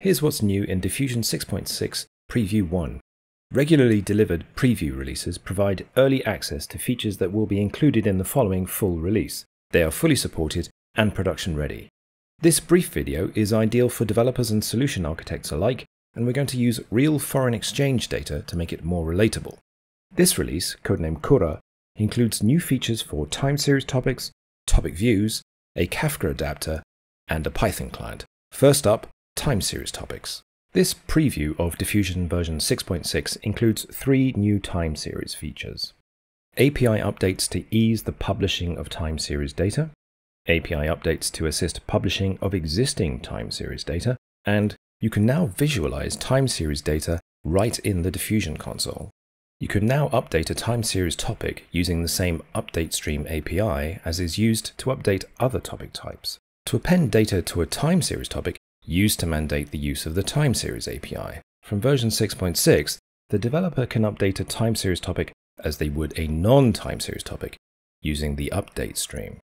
Here's what's new in Diffusion 6.6 Preview 1. Regularly delivered preview releases provide early access to features that will be included in the following full release. They are fully supported and production ready. This brief video is ideal for developers and solution architects alike, and we're going to use real foreign exchange data to make it more relatable. This release, codenamed Kura, includes new features for time series topics, topic views, a Kafka adapter, and a Python client. First up, time series topics. This preview of Diffusion version 6.6 includes three new time series features. API updates to ease the publishing of time series data, API updates to assist publishing of existing time series data, and you can now visualize time series data right in the Diffusion console. You can now update a time series topic using the same update stream API as is used to update other topic types. To append data to a time series topic, used to mandate the use of the time series API. From version 6.6, the developer can update a time series topic as they would a non-time series topic using the update stream.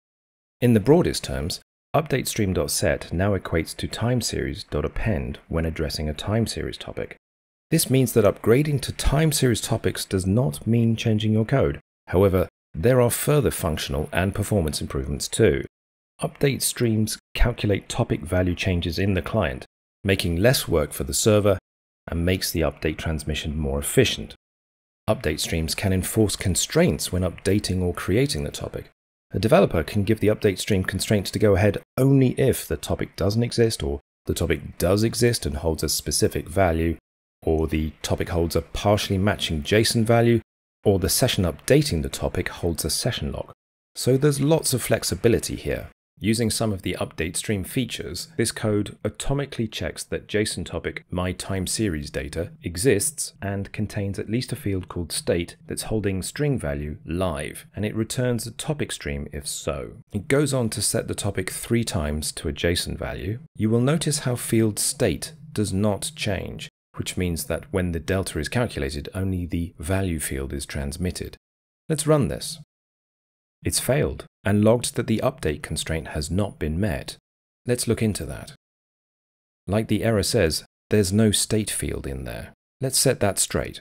In the broadest terms, update set now equates to time append when addressing a time series topic. This means that upgrading to time series topics does not mean changing your code. However, there are further functional and performance improvements too. Update streams calculate topic value changes in the client, making less work for the server and makes the update transmission more efficient. Update streams can enforce constraints when updating or creating the topic. A developer can give the update stream constraints to go ahead only if the topic doesn't exist or the topic does exist and holds a specific value, or the topic holds a partially matching JSON value, or the session updating the topic holds a session lock. So there's lots of flexibility here. Using some of the update stream features, this code atomically checks that JSON topic my time series data exists and contains at least a field called state that's holding string value live, and it returns a topic stream if so. It goes on to set the topic three times to a JSON value. You will notice how field state does not change, which means that when the delta is calculated, only the value field is transmitted. Let's run this. It's failed and logged that the update constraint has not been met. Let's look into that. Like the error says, there's no state field in there. Let's set that straight.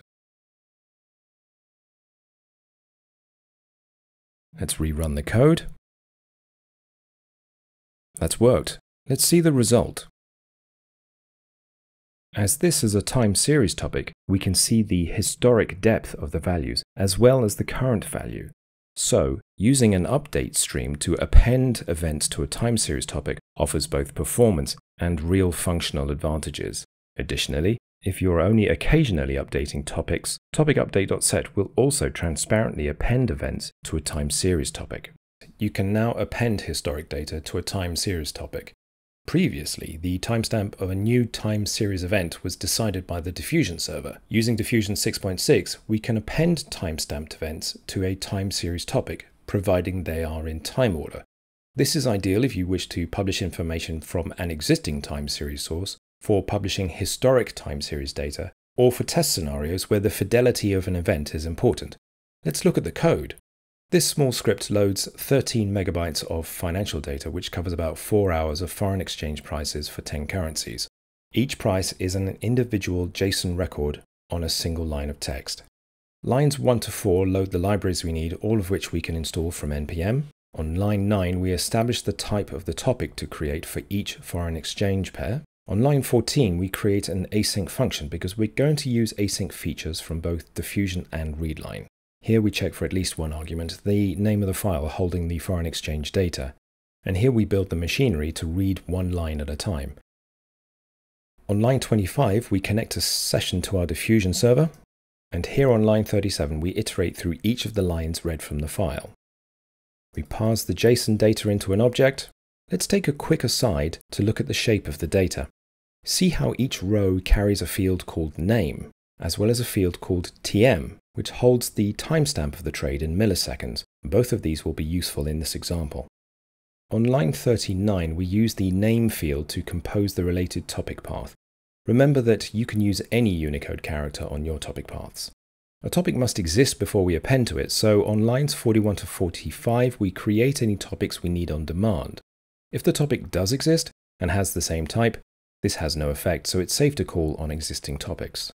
Let's rerun the code. That's worked. Let's see the result. As this is a time series topic, we can see the historic depth of the values as well as the current value. So, using an update stream to append events to a time series topic offers both performance and real functional advantages. Additionally, if you're only occasionally updating topics, topic will also transparently append events to a time series topic. You can now append historic data to a time series topic, Previously, the timestamp of a new time series event was decided by the diffusion server. Using diffusion 6.6, we can append timestamped events to a time series topic, providing they are in time order. This is ideal if you wish to publish information from an existing time series source, for publishing historic time series data, or for test scenarios where the fidelity of an event is important. Let's look at the code. This small script loads 13 megabytes of financial data, which covers about four hours of foreign exchange prices for 10 currencies. Each price is an individual JSON record on a single line of text. Lines 1 to 4 load the libraries we need, all of which we can install from NPM. On line 9, we establish the type of the topic to create for each foreign exchange pair. On line 14, we create an async function because we're going to use async features from both diffusion and readline. Here we check for at least one argument, the name of the file holding the foreign exchange data, and here we build the machinery to read one line at a time. On line 25, we connect a session to our diffusion server, and here on line 37, we iterate through each of the lines read from the file. We parse the JSON data into an object. Let's take a quick aside to look at the shape of the data. See how each row carries a field called name, as well as a field called TM, which holds the timestamp of the trade in milliseconds. Both of these will be useful in this example. On line 39, we use the name field to compose the related topic path. Remember that you can use any Unicode character on your topic paths. A topic must exist before we append to it, so on lines 41 to 45, we create any topics we need on demand. If the topic does exist and has the same type, this has no effect, so it's safe to call on existing topics.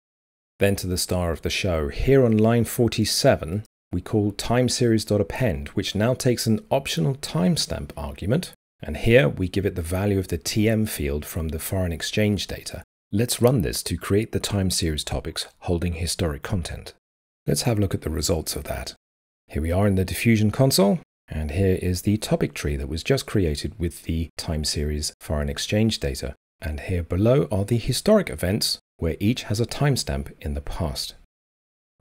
Then to the star of the show. Here on line 47, we call timeseries.append, which now takes an optional timestamp argument, and here we give it the value of the TM field from the foreign exchange data. Let's run this to create the time series topics holding historic content. Let's have a look at the results of that. Here we are in the diffusion console, and here is the topic tree that was just created with the time series foreign exchange data. And here below are the historic events where each has a timestamp in the past.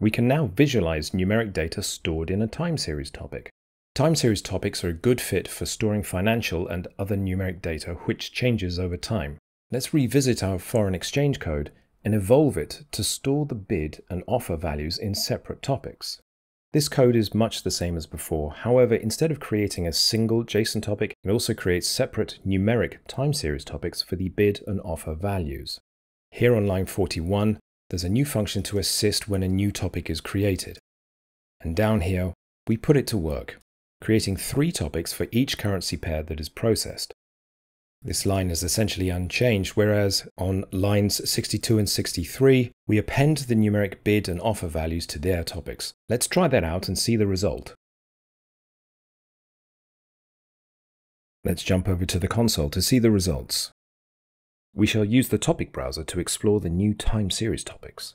We can now visualize numeric data stored in a time series topic. Time series topics are a good fit for storing financial and other numeric data which changes over time. Let's revisit our foreign exchange code and evolve it to store the bid and offer values in separate topics. This code is much the same as before, however, instead of creating a single JSON topic, it also creates separate numeric time series topics for the bid and offer values. Here on line 41, there's a new function to assist when a new topic is created. And down here, we put it to work, creating three topics for each currency pair that is processed. This line is essentially unchanged, whereas on lines 62 and 63, we append the numeric bid and offer values to their topics. Let's try that out and see the result. Let's jump over to the console to see the results. We shall use the topic browser to explore the new time series topics.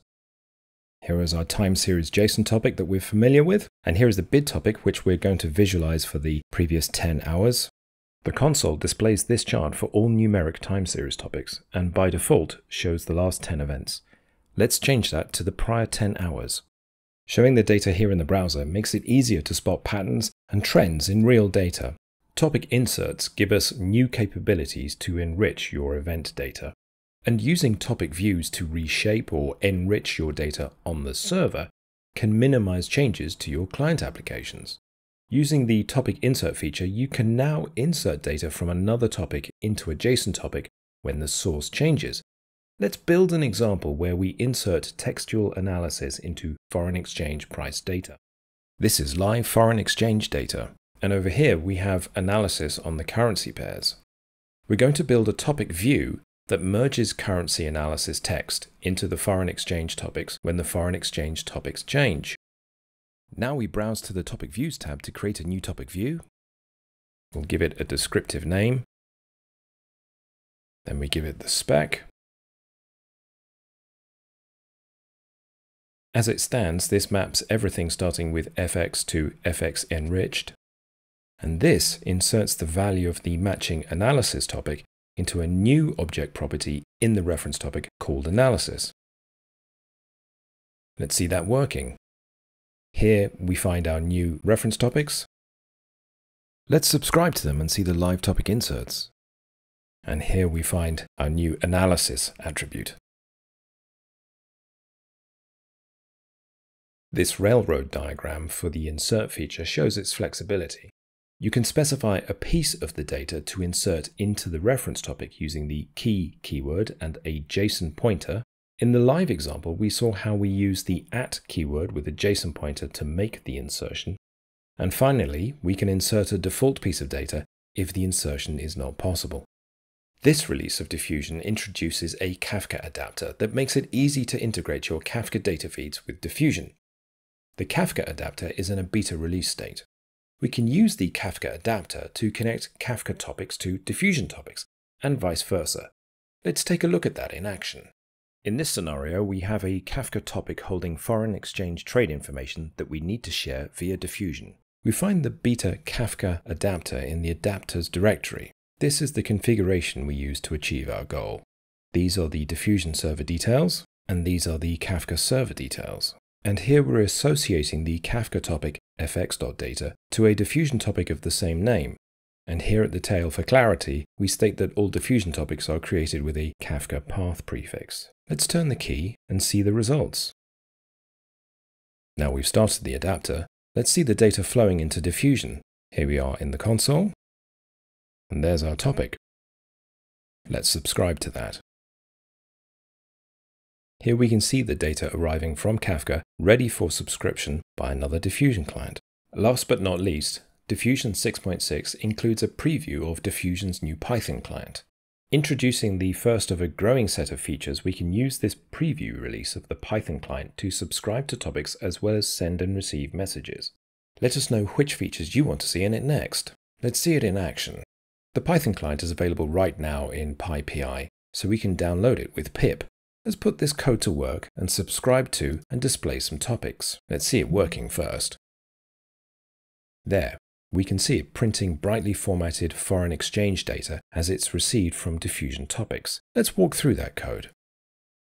Here is our time series JSON topic that we're familiar with, and here is the bid topic which we're going to visualize for the previous 10 hours. The console displays this chart for all numeric time series topics, and by default shows the last 10 events. Let's change that to the prior 10 hours. Showing the data here in the browser makes it easier to spot patterns and trends in real data. Topic inserts give us new capabilities to enrich your event data. And using topic views to reshape or enrich your data on the server can minimize changes to your client applications. Using the topic insert feature, you can now insert data from another topic into a JSON topic when the source changes. Let's build an example where we insert textual analysis into foreign exchange price data. This is live foreign exchange data, and over here, we have analysis on the currency pairs. We're going to build a topic view that merges currency analysis text into the foreign exchange topics when the foreign exchange topics change. Now we browse to the Topic Views tab to create a new topic view. We'll give it a descriptive name. Then we give it the spec. As it stands, this maps everything starting with FX to FX enriched and this inserts the value of the matching analysis topic into a new object property in the reference topic called analysis. Let's see that working. Here we find our new reference topics. Let's subscribe to them and see the live topic inserts. And here we find our new analysis attribute. This railroad diagram for the insert feature shows its flexibility. You can specify a piece of the data to insert into the reference topic using the key keyword and a JSON pointer. In the live example, we saw how we use the at keyword with a JSON pointer to make the insertion. And finally, we can insert a default piece of data if the insertion is not possible. This release of Diffusion introduces a Kafka adapter that makes it easy to integrate your Kafka data feeds with Diffusion. The Kafka adapter is in a beta release state we can use the Kafka adapter to connect Kafka topics to diffusion topics, and vice versa. Let's take a look at that in action. In this scenario, we have a Kafka topic holding foreign exchange trade information that we need to share via diffusion. We find the beta Kafka adapter in the adapters directory. This is the configuration we use to achieve our goal. These are the diffusion server details, and these are the Kafka server details. And here we're associating the Kafka topic fx.data, to a diffusion topic of the same name. And here at the tail for clarity, we state that all diffusion topics are created with a Kafka path prefix. Let's turn the key and see the results. Now we've started the adapter, let's see the data flowing into diffusion. Here we are in the console, and there's our topic. Let's subscribe to that. Here we can see the data arriving from Kafka ready for subscription by another Diffusion client. Last but not least, Diffusion 6.6 includes a preview of Diffusion's new Python client. Introducing the first of a growing set of features, we can use this preview release of the Python client to subscribe to topics as well as send and receive messages. Let us know which features you want to see in it next. Let's see it in action. The Python client is available right now in PyPI, so we can download it with pip Let's put this code to work and subscribe to and display some topics. Let's see it working first. There, we can see it printing brightly formatted foreign exchange data as it's received from diffusion topics. Let's walk through that code.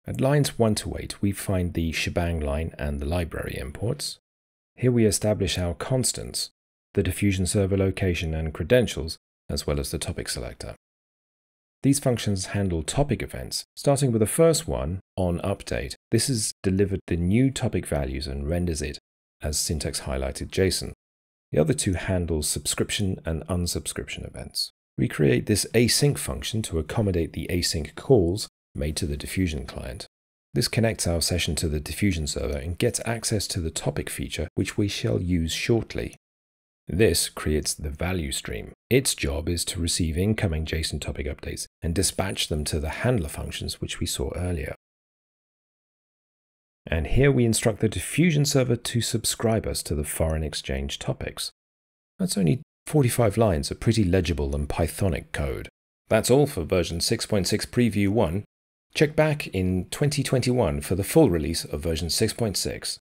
At lines 1 to 8, we find the shebang line and the library imports. Here we establish our constants, the diffusion server location and credentials, as well as the topic selector. These functions handle topic events, starting with the first one, on update. This is delivered the new topic values and renders it as syntax highlighted JSON. The other two handle subscription and unsubscription events. We create this async function to accommodate the async calls made to the diffusion client. This connects our session to the diffusion server and gets access to the topic feature, which we shall use shortly. This creates the value stream. Its job is to receive incoming JSON topic updates and dispatch them to the handler functions which we saw earlier. And here we instruct the diffusion server to subscribe us to the foreign exchange topics. That's only 45 lines of pretty legible and Pythonic code. That's all for version 6.6 preview 1. Check back in 2021 for the full release of version 6.6.